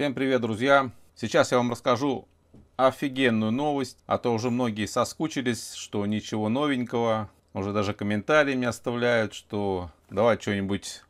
Всем привет, друзья! Сейчас я вам расскажу офигенную новость, а то уже многие соскучились, что ничего новенького. Уже даже комментарии мне оставляют, что давай что-нибудь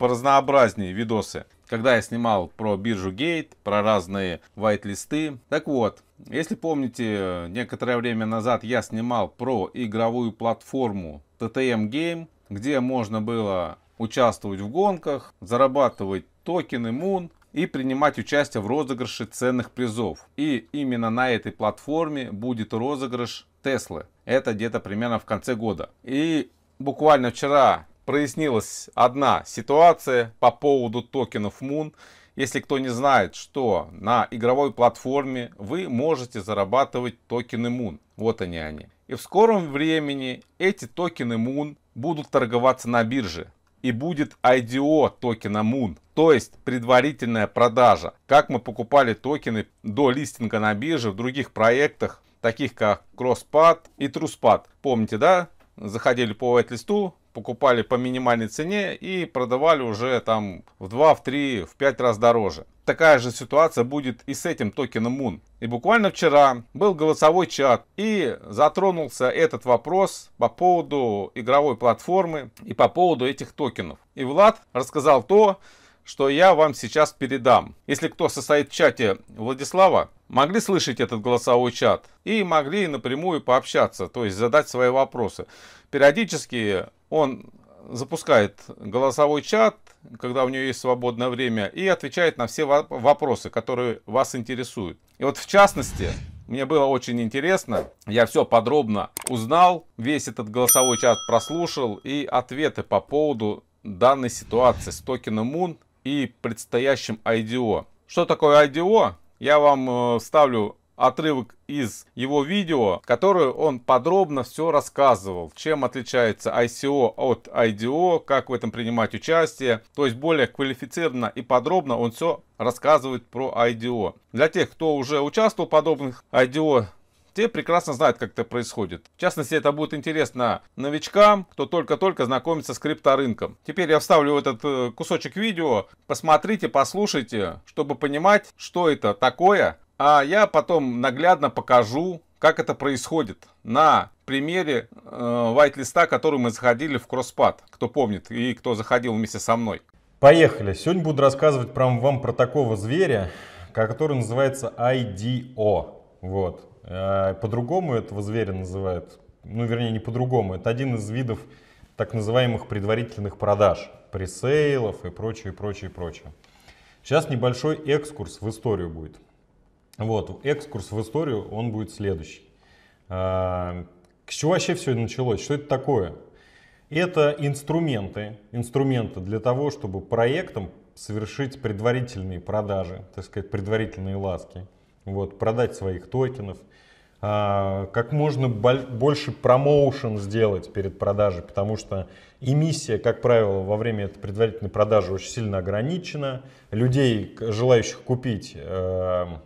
разнообразнее видосы. Когда я снимал про биржу Gate, про разные вайт-листы. Так вот, если помните, некоторое время назад я снимал про игровую платформу TTM Game, где можно было участвовать в гонках, зарабатывать токены Moon, и принимать участие в розыгрыше ценных призов. И именно на этой платформе будет розыгрыш Теслы. Это где-то примерно в конце года. И буквально вчера прояснилась одна ситуация по поводу токенов Moon. Если кто не знает, что на игровой платформе вы можете зарабатывать токены Moon. Вот они они. И в скором времени эти токены Moon будут торговаться на бирже и будет IDO токена Moon, то есть предварительная продажа. Как мы покупали токены до листинга на бирже в других проектах, таких как CrossPad и Truspad. Помните, да? Заходили по whitelist, покупали по минимальной цене и продавали уже там в 2, в 3, в 5 раз дороже. Такая же ситуация будет и с этим токеном Moon. И буквально вчера был голосовой чат и затронулся этот вопрос по поводу игровой платформы и по поводу этих токенов. И Влад рассказал то, что я вам сейчас передам. Если кто состоит в чате Владислава, могли слышать этот голосовой чат и могли напрямую пообщаться, то есть задать свои вопросы. Периодически он запускает голосовой чат, когда у нее есть свободное время, и отвечает на все вопросы, которые вас интересуют. И вот в частности, мне было очень интересно, я все подробно узнал, весь этот голосовой чат прослушал и ответы по поводу данной ситуации с токеном Moon и предстоящим IDO. Что такое IDO? Я вам э, ставлю отрывок из его видео, в которую он подробно все рассказывал, чем отличается ICO от IDO, как в этом принимать участие. То есть более квалифицированно и подробно он все рассказывает про IDO. Для тех, кто уже участвовал в подобных IDO, те прекрасно знают, как это происходит. В частности, это будет интересно новичкам, кто только-только знакомится с крипторынком. Теперь я вставлю этот э, кусочек видео. Посмотрите, послушайте, чтобы понимать, что это такое а я потом наглядно покажу, как это происходит на примере э, white-листа, который мы заходили в кросспад. кто помнит и кто заходил вместе со мной. Поехали. Сегодня буду рассказывать прям вам про такого зверя, который называется IDO. Вот. Э, по-другому этого зверя называют, ну вернее не по-другому, это один из видов так называемых предварительных продаж, пресейлов и прочее, прочее, прочее. Сейчас небольшой экскурс в историю будет. Вот, экскурс в историю, он будет следующий. К а, чего вообще все началось? Что это такое? Это инструменты, инструменты для того, чтобы проектом совершить предварительные продажи, так сказать, предварительные ласки, вот, продать своих токенов, а, как можно больше промоушен сделать перед продажей, потому что эмиссия, как правило, во время этой предварительной продажи очень сильно ограничена. Людей, желающих купить эм,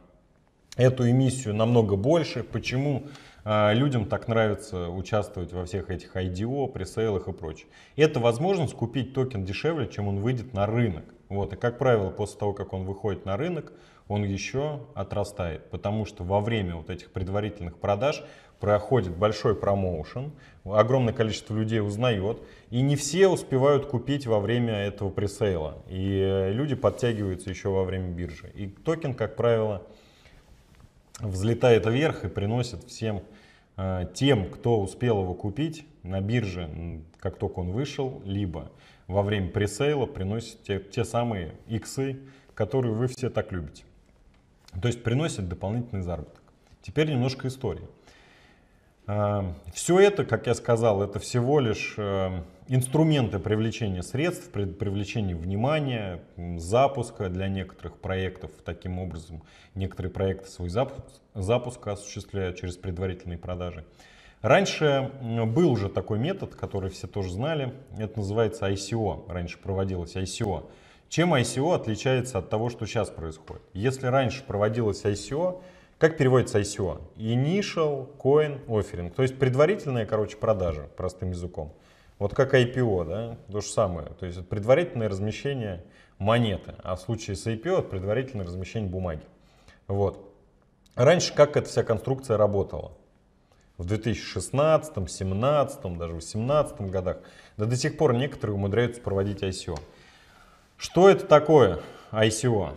эту эмиссию намного больше. Почему а, людям так нравится участвовать во всех этих IDO, пресейлах и прочее? Это возможность купить токен дешевле, чем он выйдет на рынок. Вот. И, как правило, после того, как он выходит на рынок, он еще отрастает, потому что во время вот этих предварительных продаж проходит большой промоушен, огромное количество людей узнает, и не все успевают купить во время этого пресейла. И э, люди подтягиваются еще во время биржи. И токен, как правило, взлетает вверх и приносит всем э, тем, кто успел его купить на бирже, как только он вышел, либо во время пресейла приносит те, те самые иксы, которые вы все так любите. То есть приносит дополнительный заработок. Теперь немножко истории. Эм, все это, как я сказал, это всего лишь эм, инструменты привлечения средств, привлечения внимания, запуска для некоторых проектов. Таким образом, некоторые проекты свой запуск, запуск осуществляют через предварительные продажи. Раньше был уже такой метод, который все тоже знали. Это называется ICO. Раньше проводилось ICO. Чем ICO отличается от того, что сейчас происходит? Если раньше проводилось ICO, как переводится ICO? Initial Coin Offering. То есть предварительная, короче, продажа, простым языком. Вот как IPO, да, то же самое. То есть предварительное размещение монеты, а в случае с IPO предварительное размещение бумаги. Вот. Раньше как эта вся конструкция работала? В 2016, 2017, даже в 2018 годах. Да до сих пор некоторые умудряются проводить ICO. Что это такое ICO?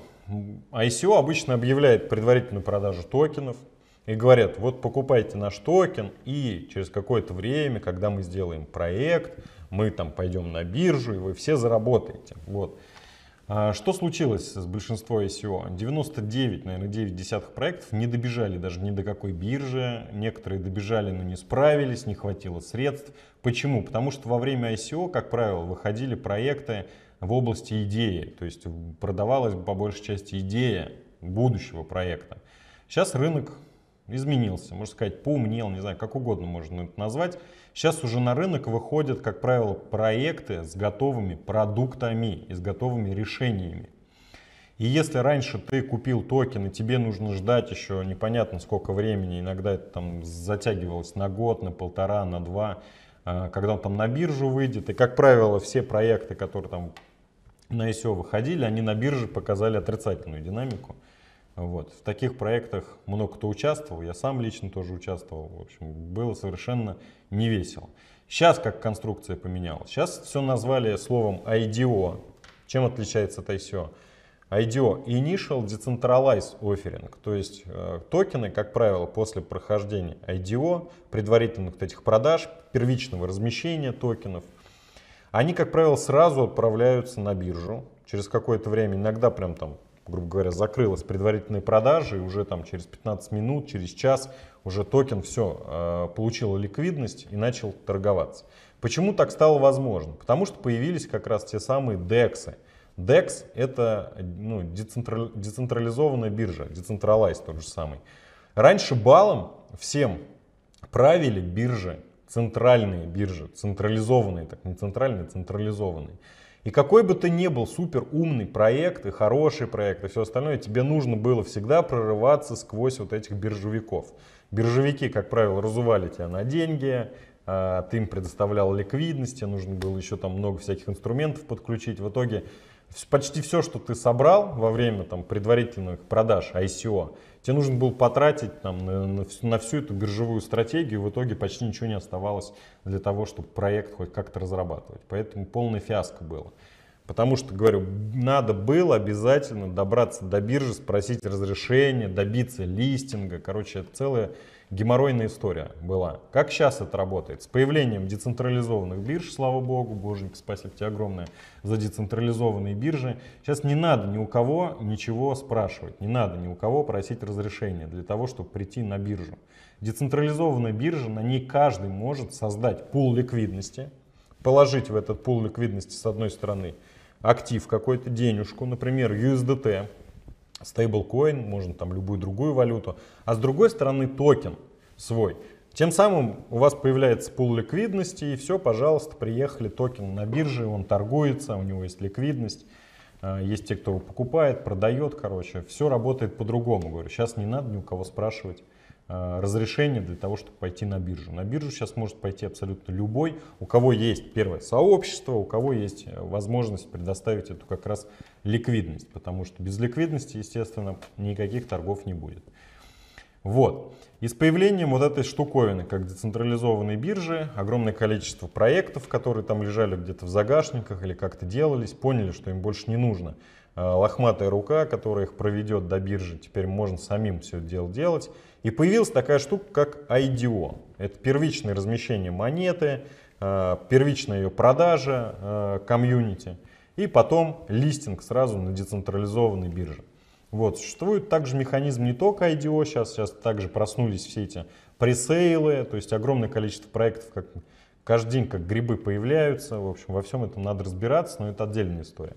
ICO обычно объявляет предварительную продажу токенов и говорят, вот покупайте наш токен, и через какое-то время, когда мы сделаем проект, мы там пойдем на биржу, и вы все заработаете. Вот. А что случилось с большинством ICO? 99, наверное, 9 десятых проектов не добежали даже ни до какой биржи. Некоторые добежали, но не справились, не хватило средств. Почему? Потому что во время ICO, как правило, выходили проекты, в области идеи, то есть продавалась по большей части идея будущего проекта. Сейчас рынок изменился, можно сказать, поумнел, не знаю, как угодно можно это назвать. Сейчас уже на рынок выходят, как правило, проекты с готовыми продуктами и с готовыми решениями. И если раньше ты купил токен, и тебе нужно ждать еще непонятно сколько времени, иногда это там затягивалось на год, на полтора, на два, а, когда он там на биржу выйдет. И, как правило, все проекты, которые там на ICO выходили, они на бирже показали отрицательную динамику. Вот. В таких проектах много кто участвовал, я сам лично тоже участвовал. В общем, было совершенно не весело. Сейчас как конструкция поменялась? Сейчас все назвали словом IDO. Чем отличается от ICO? IDO – Initial Decentralized Offering, то есть э, токены, как правило, после прохождения IDO, предварительных вот этих продаж, первичного размещения токенов – они, как правило, сразу отправляются на биржу. Через какое-то время, иногда прям там, грубо говоря, закрылась предварительная продажа, и уже там через 15 минут, через час уже токен все, э, получил ликвидность и начал торговаться. Почему так стало возможно? Потому что появились как раз те самые DEX. DEX это ну, децентрализованная биржа, децентралайз тот же самый. Раньше балом всем правили биржи центральные биржи, централизованные, так не центральные, централизованные. И какой бы ты ни был супер умный проект и хороший проект и все остальное, тебе нужно было всегда прорываться сквозь вот этих биржевиков. Биржевики, как правило, разували тебя на деньги, а, ты им предоставлял ликвидности нужно было еще там много всяких инструментов подключить. В итоге почти все, что ты собрал во время там, предварительных продаж ICO, тебе нужно было потратить там, на, на, всю, эту биржевую стратегию, в итоге почти ничего не оставалось для того, чтобы проект хоть как-то разрабатывать. Поэтому полная фиаско было. Потому что, говорю, надо было обязательно добраться до биржи, спросить разрешение, добиться листинга. Короче, это целая геморройная история была. Как сейчас это работает? С появлением децентрализованных бирж, слава богу, боженька, спасибо тебе огромное за децентрализованные биржи. Сейчас не надо ни у кого ничего спрашивать, не надо ни у кого просить разрешения для того, чтобы прийти на биржу. Децентрализованная биржа, на ней каждый может создать пул ликвидности, положить в этот пул ликвидности с одной стороны актив какой-то, денежку, например, USDT, стейблкоин, можно там любую другую валюту, а с другой стороны токен свой. Тем самым у вас появляется пул ликвидности, и все, пожалуйста, приехали токен на бирже, он торгуется, у него есть ликвидность, а, есть те, кто его покупает, продает, короче, все работает по-другому, говорю, сейчас не надо ни у кого спрашивать. Э, разрешение для того, чтобы пойти на биржу. На биржу сейчас может пойти абсолютно любой, у кого есть первое сообщество, у кого есть э, возможность предоставить эту как раз ликвидность, потому что без ликвидности, естественно, никаких торгов не будет. Вот. И с появлением вот этой штуковины, как децентрализованной биржи, огромное количество проектов, которые там лежали где-то в загашниках или как-то делались, поняли, что им больше не нужно Э, лохматая рука, которая их проведет до биржи, теперь можно самим все это дело делать. И появилась такая штука, как IDO. Это первичное размещение монеты, э, первичная ее продажа э, комьюнити и потом листинг сразу на децентрализованной бирже. Вот, существует также механизм не только IDO, сейчас, сейчас также проснулись все эти пресейлы, то есть огромное количество проектов, как каждый день как грибы появляются, в общем, во всем этом надо разбираться, но это отдельная история.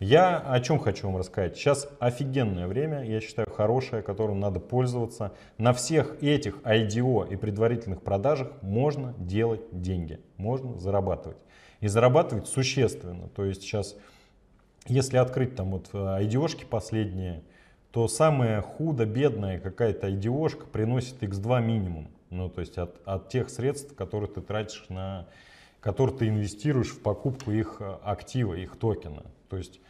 Я о чем хочу вам рассказать. Сейчас офигенное время, я считаю, хорошее, которым надо пользоваться. На всех этих IDO и предварительных продажах можно делать деньги, можно зарабатывать. И зарабатывать существенно. То есть сейчас, если открыть там вот ido э, последние, то самая худо-бедная какая-то ido приносит x2 минимум. Ну, то есть от, от тех средств, которые ты тратишь на которые ты инвестируешь в покупку их э, актива, их токена. То есть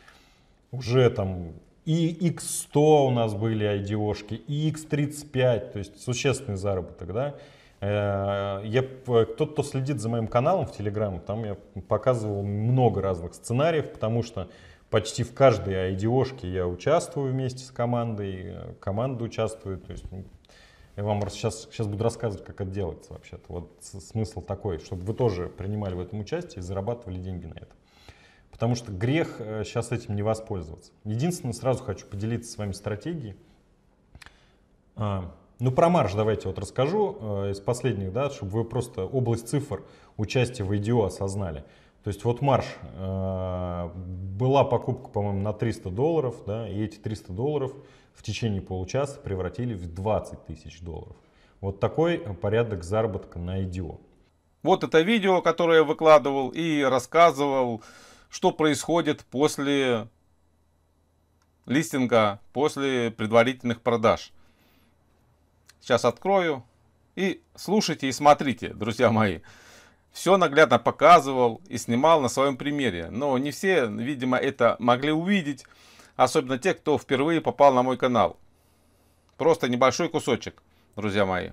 уже там и X100 у нас были IDO-шки, и X35, то есть существенный заработок, да. Э, я, э, тот, кто следит за моим каналом в Телеграм, там я показывал много разных сценариев, потому что почти в каждой IDO-шке я участвую вместе с командой, э, команда участвует, то есть ну, я вам сейчас, сейчас буду рассказывать, как это делается вообще-то. Вот смысл такой, чтобы вы тоже принимали в этом участие и зарабатывали деньги на этом. Потому что грех сейчас э, этим не воспользоваться. Единственное, сразу хочу поделиться с вами стратегией. А, ну, про марш давайте вот расскажу э, из последних, да, чтобы вы просто область цифр участия в IDO осознали. То есть вот марш, э, была покупка, по-моему, на 300 долларов, да, и эти 300 долларов в течение получаса превратили в 20 тысяч долларов. Вот такой порядок заработка на IDO. Вот это видео, которое я выкладывал и рассказывал что происходит после листинга, после предварительных продаж. Сейчас открою и слушайте и смотрите, друзья мои. Все наглядно показывал и снимал на своем примере, но не все, видимо, это могли увидеть, особенно те, кто впервые попал на мой канал. Просто небольшой кусочек, друзья мои.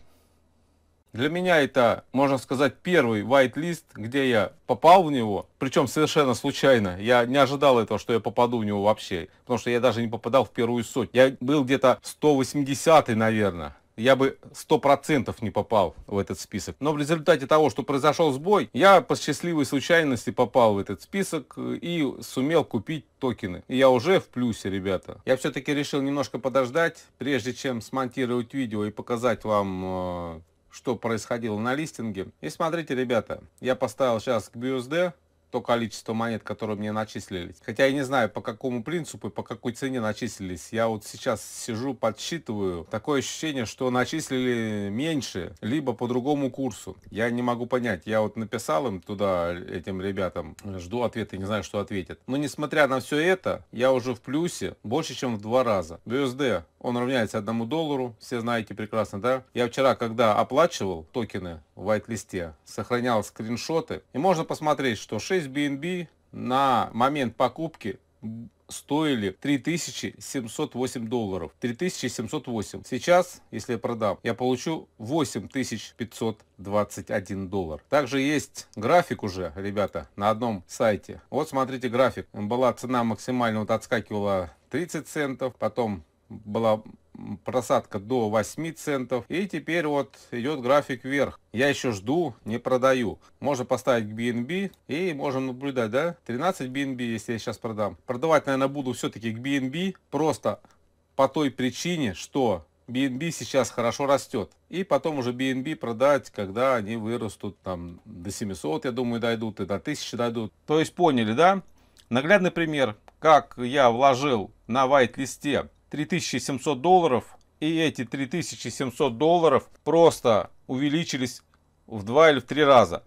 Для меня это, можно сказать, первый white-лист, где я попал в него, причем совершенно случайно. Я не ожидал этого, что я попаду в него вообще, потому что я даже не попадал в первую сотню. Я был где-то 180 й наверное я бы 100% не попал в этот список. Но в результате того, что произошел сбой, я по счастливой случайности попал в этот список и сумел купить токены. И я уже в плюсе, ребята. Я все-таки решил немножко подождать, прежде чем смонтировать видео и показать вам э, что происходило на листинге. И смотрите, ребята, я поставил сейчас к BUSD, то количество монет, которые мне начислились. Хотя я не знаю, по какому принципу и по какой цене начислились. Я вот сейчас сижу, подсчитываю. Такое ощущение, что начислили меньше, либо по другому курсу. Я не могу понять. Я вот написал им туда, этим ребятам, жду ответа, не знаю, что ответят. Но несмотря на все это, я уже в плюсе больше, чем в два раза. BUSD, он равняется одному доллару, все знаете прекрасно, да? Я вчера, когда оплачивал токены, в white-листе, сохранял скриншоты. И можно посмотреть, что 6 BNB на момент покупки стоили 3708 долларов. 3708. Сейчас, если я продам, я получу 8521 доллар. Также есть график уже, ребята, на одном сайте. Вот смотрите график. Была цена максимально вот отскакивала 30 центов, потом была просадка до 8 центов. И теперь вот идет график вверх. Я еще жду, не продаю. Можно поставить к BNB и можем наблюдать, да? 13 BNB, если я сейчас продам. Продавать, наверное, буду все-таки к BNB просто по той причине, что BNB сейчас хорошо растет. И потом уже BNB продать, когда они вырастут там до 700, я думаю, дойдут и до 1000 дойдут. То есть поняли, да? Наглядный пример, как я вложил на вайт-листе 3700 долларов. И эти 3700 долларов просто увеличились в два или в три раза.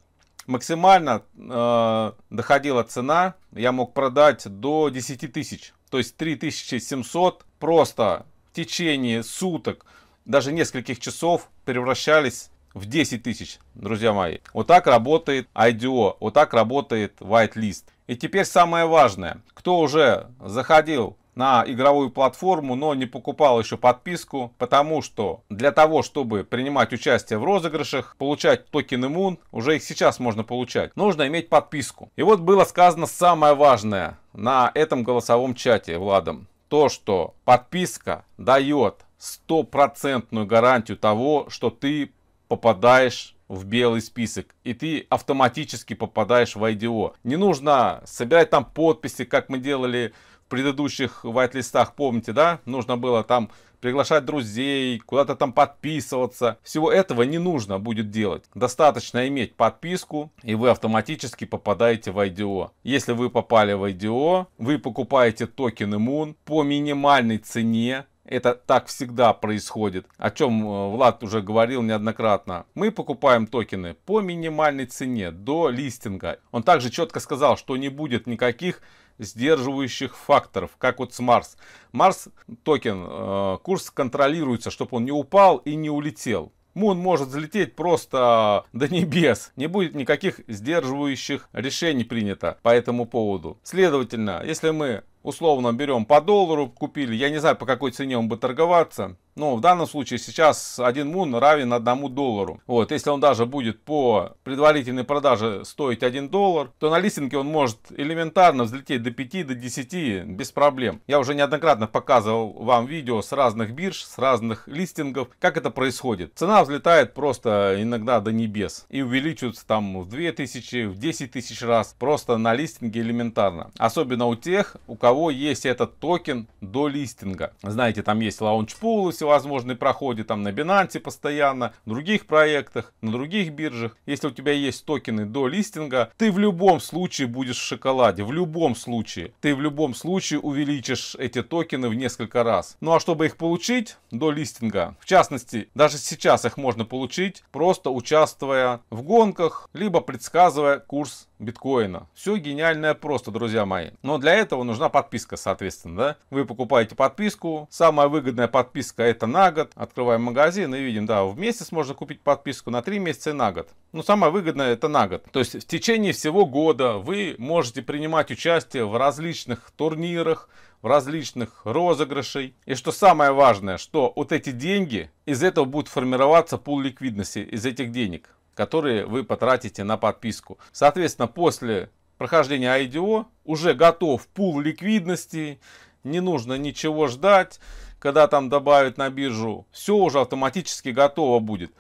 Максимально э, доходила цена, я мог продать до 10 тысяч. То есть 3700 просто в течение суток, даже нескольких часов превращались в 10 тысяч, друзья мои. Вот так работает IDO, вот так работает white list. И теперь самое важное, кто уже заходил на игровую платформу, но не покупал еще подписку, потому что для того, чтобы принимать участие в розыгрышах, получать токены Moon, уже их сейчас можно получать, нужно иметь подписку. И вот было сказано самое важное на этом голосовом чате Владом. То, что подписка дает стопроцентную гарантию того, что ты попадаешь в белый список, и ты автоматически попадаешь в IDO. Не нужно собирать там подписи, как мы делали предыдущих вайт-листах, помните, да? Нужно было там приглашать друзей, куда-то там подписываться. Всего этого не нужно будет делать. Достаточно иметь подписку, и вы автоматически попадаете в IDO. Если вы попали в IDO, вы покупаете токены Moon по минимальной цене, это так всегда происходит, о чем э, Влад уже говорил неоднократно. Мы покупаем токены по минимальной цене до листинга. Он также четко сказал, что не будет никаких сдерживающих факторов, как вот с Марс. Марс токен, э, курс контролируется, чтобы он не упал и не улетел. Мун может взлететь просто до небес. Не будет никаких сдерживающих решений принято по этому поводу. Следовательно, если мы условно берем по доллару купили, я не знаю по какой цене он бы торговаться, но в данном случае сейчас один мун равен одному доллару. Вот, если он даже будет по предварительной продаже стоить 1 доллар, то на листинге он может элементарно взлететь до 5, до 10 без проблем. Я уже неоднократно показывал вам видео с разных бирж, с разных листингов, как это происходит. Цена взлетает просто иногда до небес и увеличивается там в 2000, в 10 тысяч раз, просто на листинге элементарно. Особенно у тех, у кого кого есть этот токен до листинга. Знаете, там есть лаунчпулы всевозможные проходят, там на Binance постоянно, в других проектах, на других биржах. Если у тебя есть токены до листинга, ты в любом случае будешь в шоколаде, в любом случае. Ты в любом случае увеличишь эти токены в несколько раз. Ну а чтобы их получить до листинга, в частности, даже сейчас их можно получить, просто участвуя в гонках, либо предсказывая курс биткоина. Все гениальное просто, друзья мои. Но для этого нужна подписка, соответственно, да? Вы покупаете подписку. Самая выгодная подписка это на год. Открываем магазин и видим, да, в месяц можно купить подписку на 3 месяца и на год. Но ну, самое выгодное это на год. То есть в течение всего года вы можете принимать участие в различных турнирах, в различных розыгрышей. И что самое важное, что вот эти деньги, из этого будет формироваться пул ликвидности, из этих денег которые вы потратите на подписку. Соответственно, после прохождения IDO уже готов пул ликвидности, не нужно ничего ждать, когда там добавят на биржу, все уже автоматически готово будет.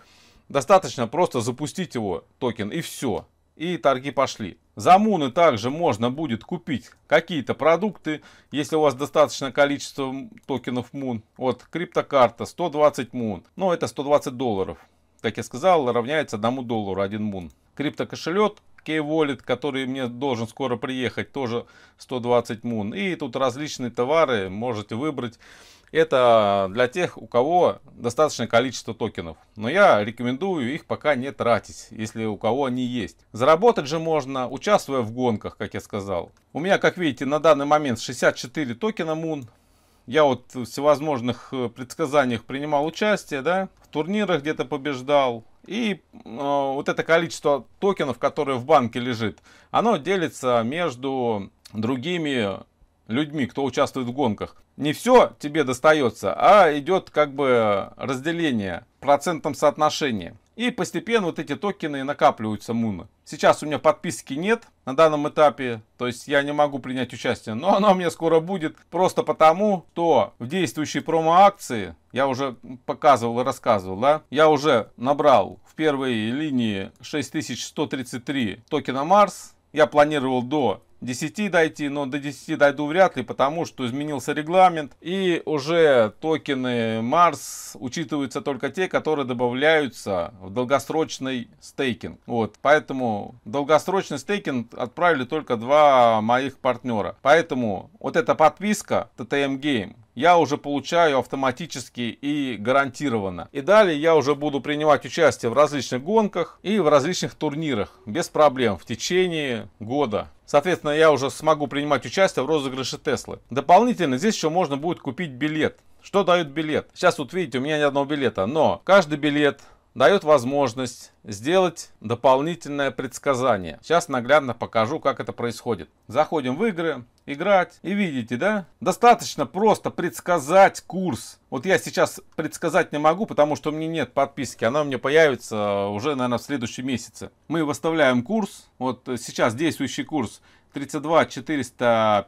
Достаточно просто запустить его токен и все. И торги пошли. За муны также можно будет купить какие-то продукты, если у вас достаточное количество токенов мун. Вот криптокарта 120 мун, но ну, это 120 долларов как я сказал, равняется 1 доллару 1 мун. Криптокошелек K-Wallet, который мне должен скоро приехать, тоже 120 мун. И тут различные товары можете выбрать. Это для тех, у кого достаточное количество токенов. Но я рекомендую их пока не тратить, если у кого они есть. Заработать же можно, участвуя в гонках, как я сказал. У меня, как видите, на данный момент 64 токена мун я вот в всевозможных э, предсказаниях принимал участие, да, в турнирах где-то побеждал. И э, вот это количество токенов, которое в банке лежит, оно делится между другими людьми, кто участвует в гонках. Не все тебе достается, а идет как бы разделение процентом соотношения. И постепенно вот эти токены накапливаются Муна. Сейчас у меня подписки нет на данном этапе, то есть я не могу принять участие, но оно у меня скоро будет, просто потому, что в действующей промо-акции, я уже показывал и рассказывал, да, я уже набрал в первой линии 6133 токена Марс, я планировал до 10 дойти, но до 10 дойду вряд ли, потому что изменился регламент. И уже токены Mars учитываются только те, которые добавляются в долгосрочный стейкинг. Вот, поэтому долгосрочный стейкинг отправили только два моих партнера. Поэтому вот эта подписка TTM Game, я уже получаю автоматически и гарантированно. И далее я уже буду принимать участие в различных гонках и в различных турнирах без проблем в течение года. Соответственно, я уже смогу принимать участие в розыгрыше Теслы. Дополнительно здесь еще можно будет купить билет. Что дают билет? Сейчас вот видите, у меня ни одного билета, но каждый билет дает возможность сделать дополнительное предсказание. Сейчас наглядно покажу, как это происходит. Заходим в игры, играть и видите, да? Достаточно просто предсказать курс. Вот я сейчас предсказать не могу, потому что у меня нет подписки. Она у меня появится э, уже, наверное, в следующем месяце. Мы выставляем курс. Вот сейчас действующий курс 32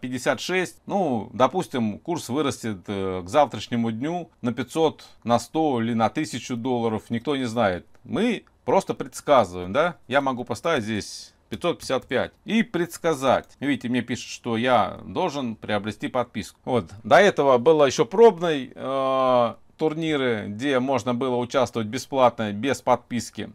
456. Ну, допустим, курс вырастет э, к завтрашнему дню на 500, на 100 или на 1000 долларов. Никто не знает. Мы просто предсказываем, да? Я могу поставить здесь 555 и предсказать. Видите, мне пишут, что я должен приобрести подписку. Вот. До этого было еще пробный э, турниры, где можно было участвовать бесплатно, без подписки.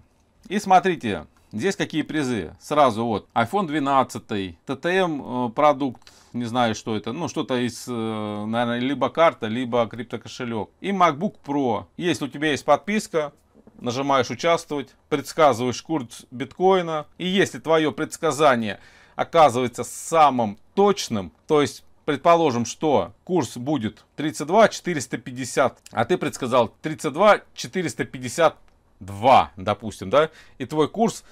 И смотрите, Здесь какие призы? Сразу вот iPhone 12, TTM э, продукт, не знаю, что это, ну, что-то из, э, наверное, либо карта, либо криптокошелек. И MacBook Pro. Если у тебя есть подписка, нажимаешь «Участвовать», предсказываешь курс биткоина. И если твое предсказание оказывается самым точным, то есть предположим, что курс будет 32 450, а ты предсказал 32 450 2, допустим, да, и твой курс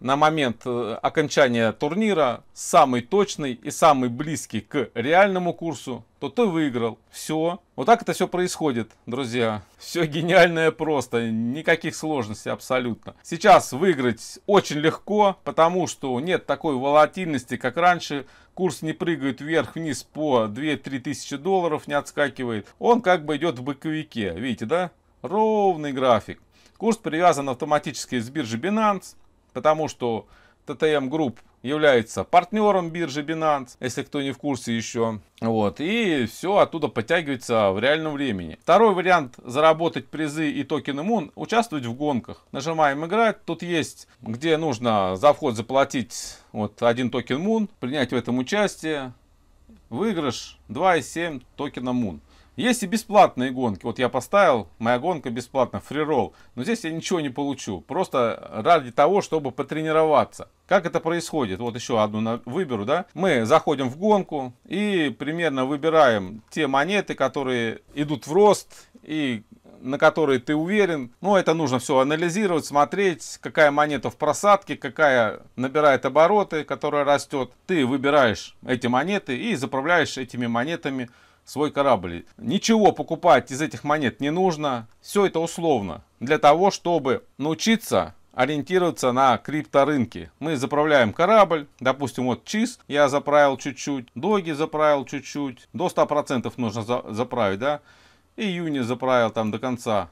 на момент э, окончания турнира самый точный и самый близкий к реальному курсу, то ты выиграл. Все. Вот так это все происходит, друзья. Все гениальное просто. Никаких сложностей абсолютно. Сейчас выиграть очень легко, потому что нет такой волатильности, как раньше. Курс не прыгает вверх-вниз по 2-3 тысячи долларов, не отскакивает. Он как бы идет в боковике. Видите, да? Ровный график. Курс привязан автоматически с биржи Binance, потому что ТТМ Групп является партнером биржи Binance, если кто не в курсе еще. Вот, и все оттуда подтягивается в реальном времени. Второй вариант заработать призы и токены Moon – участвовать в гонках. Нажимаем «Играть». Тут есть, где нужно за вход заплатить вот один токен Moon, принять в этом участие. Выигрыш 2,7 токена Moon. Есть и бесплатные гонки. Вот я поставил, моя гонка бесплатно, фриролл. Но здесь я ничего не получу. Просто ради того, чтобы потренироваться. Как это происходит? Вот еще одну выберу, да? Мы заходим в гонку и примерно выбираем те монеты, которые идут в рост и на которые ты уверен. Но ну, это нужно все анализировать, смотреть, какая монета в просадке, какая набирает обороты, которая растет. Ты выбираешь эти монеты и заправляешь этими монетами свой корабль. Ничего покупать из этих монет не нужно. Все это условно. Для того, чтобы научиться ориентироваться на крипторынке, Мы заправляем корабль, допустим, вот Чиз, я заправил чуть-чуть, Доги заправил чуть-чуть, до 100% нужно заправить, да, и Юни заправил там до конца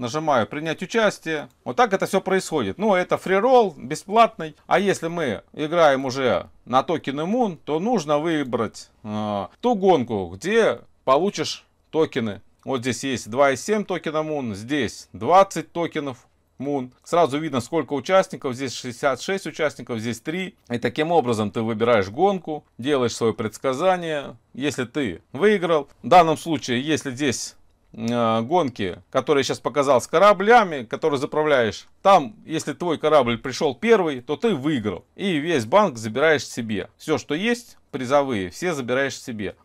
нажимаю принять участие. Вот так это все происходит. Ну, это фриролл бесплатный. А если мы играем уже на токен иммун, то нужно выбрать э, ту гонку, где получишь токены. Вот здесь есть 2,7 токена Moon, здесь 20 токенов Moon. Сразу видно, сколько участников. Здесь 66 участников, здесь 3. И таким образом ты выбираешь гонку, делаешь свое предсказание. Если ты выиграл, в данном случае, если здесь Э, гонки, которые я сейчас показал, с кораблями, которые заправляешь. Там, если твой корабль пришел первый, то ты выиграл. И весь банк забираешь себе. Все, что есть, призовые, все забираешь себе.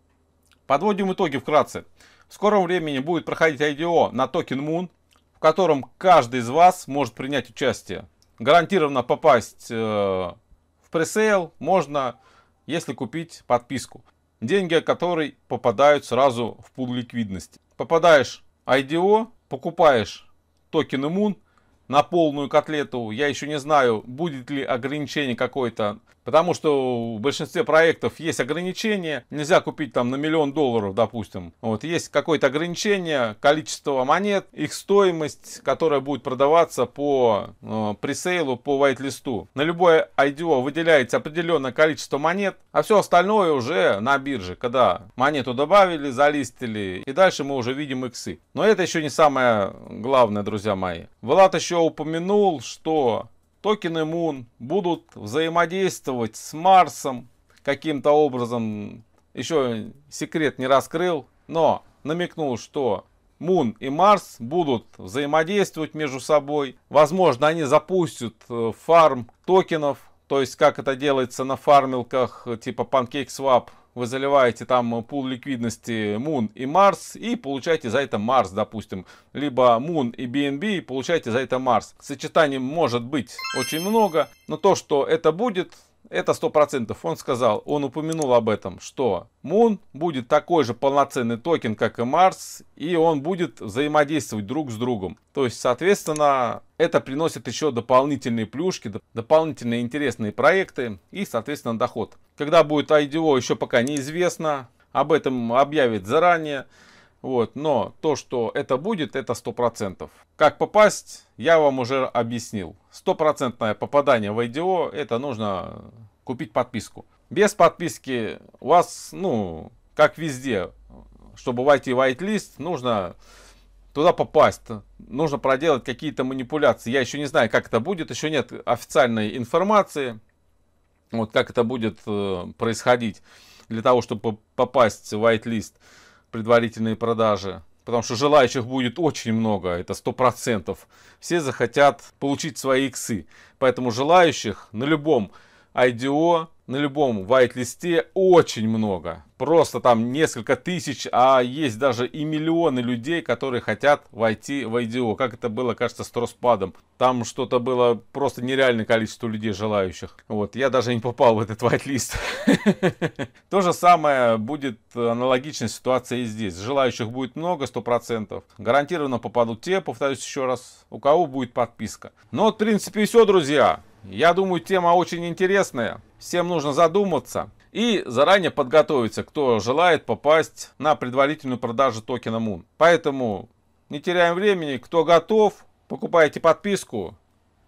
Подводим итоги вкратце. В скором времени будет проходить IDO на токен Moon, в котором каждый из вас может принять участие. Гарантированно попасть э, в пресейл можно, если купить подписку деньги которые попадают сразу в пул ликвидности. Попадаешь IDO, покупаешь токены Moon на полную котлету. Я еще не знаю, будет ли ограничение какое-то Потому что в большинстве проектов есть ограничения. Нельзя купить там на миллион долларов, допустим. Вот есть какое-то ограничение, количество монет, их стоимость, которая будет продаваться по э, пресейлу, по вайт-листу. На любое IDO выделяется определенное количество монет, а все остальное уже на бирже, когда монету добавили, залистили, и дальше мы уже видим иксы. Но это еще не самое главное, друзья мои. Влад еще упомянул, что токены Moon будут взаимодействовать с Марсом каким-то образом. Еще секрет не раскрыл, но намекнул, что Мун и Марс будут взаимодействовать между собой. Возможно, они запустят э, фарм токенов, то есть как это делается на фармилках э, типа PancakeSwap вы заливаете там пул ликвидности Moon и Mars и получаете за это Mars, допустим. Либо Moon и BNB и получаете за это Mars. Сочетаний может быть очень много, но то, что это будет, это сто процентов, Он сказал, он упомянул об этом, что Moon будет такой же полноценный токен, как и Марс, и он будет взаимодействовать друг с другом. То есть, соответственно, это приносит еще дополнительные плюшки, дополнительные интересные проекты и, соответственно, доход. Когда будет IDO, еще пока неизвестно. Об этом объявит заранее. Вот, но то, что это будет, это 100%. Как попасть, я вам уже объяснил. Стопроцентное попадание в IDO, это нужно купить подписку. Без подписки у вас, ну, как везде, чтобы войти в whitelist, нужно туда попасть. Нужно проделать какие-то манипуляции. Я еще не знаю, как это будет, еще нет официальной информации, вот как это будет э, происходить для того, чтобы попасть в лист предварительные продажи. Потому что желающих будет очень много, это сто процентов, Все захотят получить свои иксы. Поэтому желающих на любом IDO на любом вайт листе очень много. Просто там несколько тысяч, а есть даже и миллионы людей, которые хотят войти в IDO. Как это было, кажется, с Троспадом. Там что-то было просто нереальное количество людей желающих. Вот, я даже не попал в этот вайт лист То же самое будет аналогичная ситуация и здесь. Желающих будет много, 100%. Гарантированно попадут те, повторюсь еще раз, у кого будет подписка. Ну в принципе, и все, друзья. Я думаю, тема очень интересная всем нужно задуматься и заранее подготовиться, кто желает попасть на предварительную продажу токена Moon. Поэтому не теряем времени, кто готов, покупайте подписку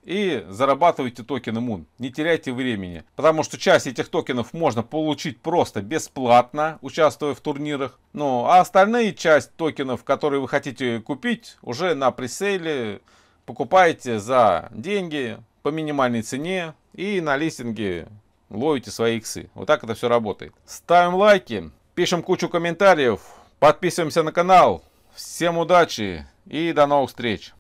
и зарабатывайте токены Moon. Не теряйте времени, потому что часть этих токенов можно получить просто бесплатно, участвуя в турнирах. Ну, а остальные часть токенов, которые вы хотите купить, уже на пресейле покупайте за деньги по минимальной цене и на листинге ловите свои иксы. Вот так это все работает. Ставим лайки, пишем кучу комментариев, подписываемся на канал. Всем удачи и до новых встреч.